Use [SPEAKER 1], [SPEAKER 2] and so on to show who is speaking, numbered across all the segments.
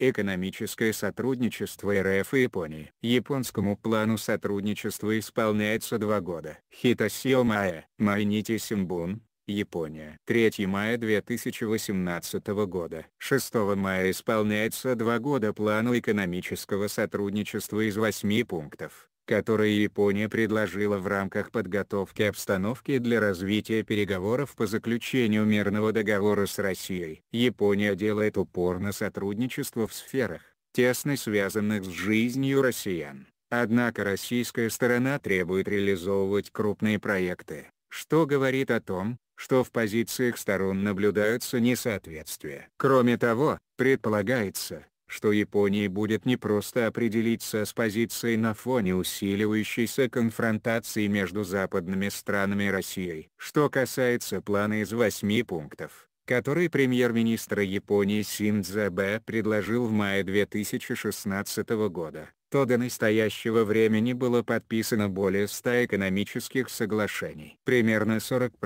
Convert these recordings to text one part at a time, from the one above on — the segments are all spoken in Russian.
[SPEAKER 1] Экономическое сотрудничество РФ и Японии. Японскому плану сотрудничества исполняется два года. Хитосио Мая, Майнити Симбун, Япония. 3 мая 2018 года. 6 мая исполняется два года плану экономического сотрудничества из восьми пунктов которые Япония предложила в рамках подготовки обстановки для развития переговоров по заключению мирного договора с Россией. Япония делает упор на сотрудничество в сферах, тесно связанных с жизнью россиян. Однако российская сторона требует реализовывать крупные проекты, что говорит о том, что в позициях сторон наблюдаются несоответствия. Кроме того, предполагается, что Японии будет непросто определиться с позицией на фоне усиливающейся конфронтации между западными странами и Россией. Что касается плана из восьми пунктов, который премьер-министр Японии Синдзо предложил в мае 2016 года, то до настоящего времени было подписано более 100 экономических соглашений. Примерно 40%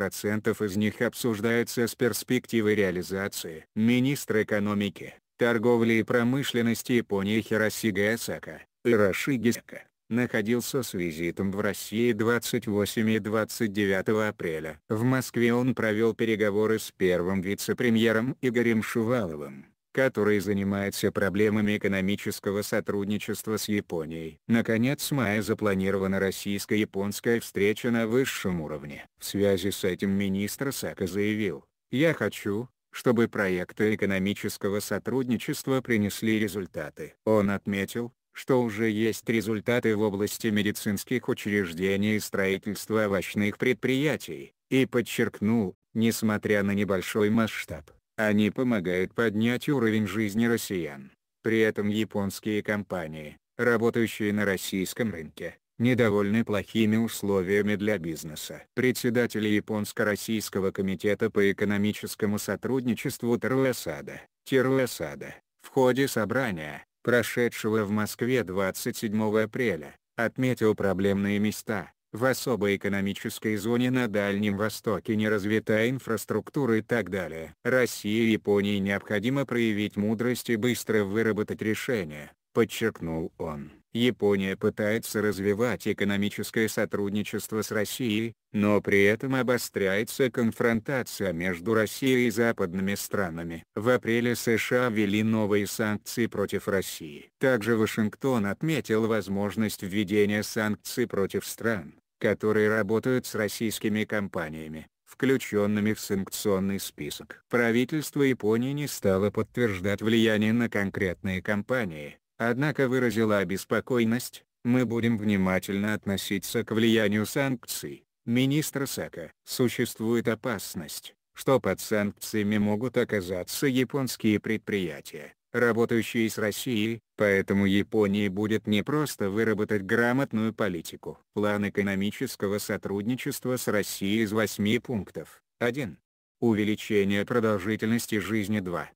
[SPEAKER 1] из них обсуждаются с перспективой реализации. Министр экономики торговли и промышленности Японии Хиросига Эсака, Ирашигисака, находился с визитом в России 28 и 29 апреля. В Москве он провел переговоры с первым вице-премьером Игорем Шуваловым который занимается проблемами экономического сотрудничества с Японией. Наконец, мая запланирована российско-японская встреча на высшем уровне. В связи с этим министр Сака заявил, «Я хочу, чтобы проекты экономического сотрудничества принесли результаты. Он отметил, что уже есть результаты в области медицинских учреждений и строительства овощных предприятий, и подчеркнул, несмотря на небольшой масштаб, они помогают поднять уровень жизни россиян. При этом японские компании, работающие на российском рынке, недовольны плохими условиями для бизнеса. Председатель Японско-Российского комитета по экономическому сотрудничеству Теруэсада, Теруэсада, в ходе собрания, прошедшего в Москве 27 апреля, отметил проблемные места. В особой экономической зоне на Дальнем Востоке не развита инфраструктура и так далее. России и Японии необходимо проявить мудрость и быстро выработать решение, подчеркнул он. Япония пытается развивать экономическое сотрудничество с Россией, но при этом обостряется конфронтация между Россией и западными странами. В апреле США ввели новые санкции против России. Также Вашингтон отметил возможность введения санкций против стран, которые работают с российскими компаниями включенными в санкционный список. Правительство Японии не стало подтверждать влияние на конкретные компании, однако выразила обеспокоенность, мы будем внимательно относиться к влиянию санкций. Министр Сака. Существует опасность, что под санкциями могут оказаться японские предприятия, работающие с Россией, поэтому Японии будет не просто выработать грамотную политику. План экономического сотрудничества с Россией из 8 пунктов. 1. Увеличение продолжительности жизни 2.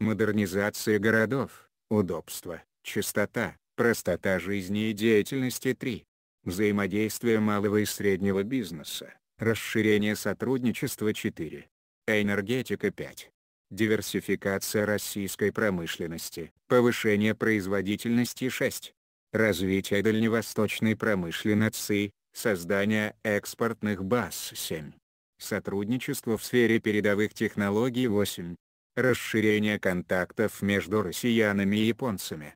[SPEAKER 1] Модернизация городов, удобства» чистота, простота жизни и деятельности 3. Взаимодействие малого и среднего бизнеса, расширение сотрудничества 4. Энергетика 5. Диверсификация российской промышленности, повышение производительности 6. Развитие дальневосточной промышленности, создание экспортных баз 7. Сотрудничество в сфере передовых технологий 8. Расширение контактов между россиянами и японцами,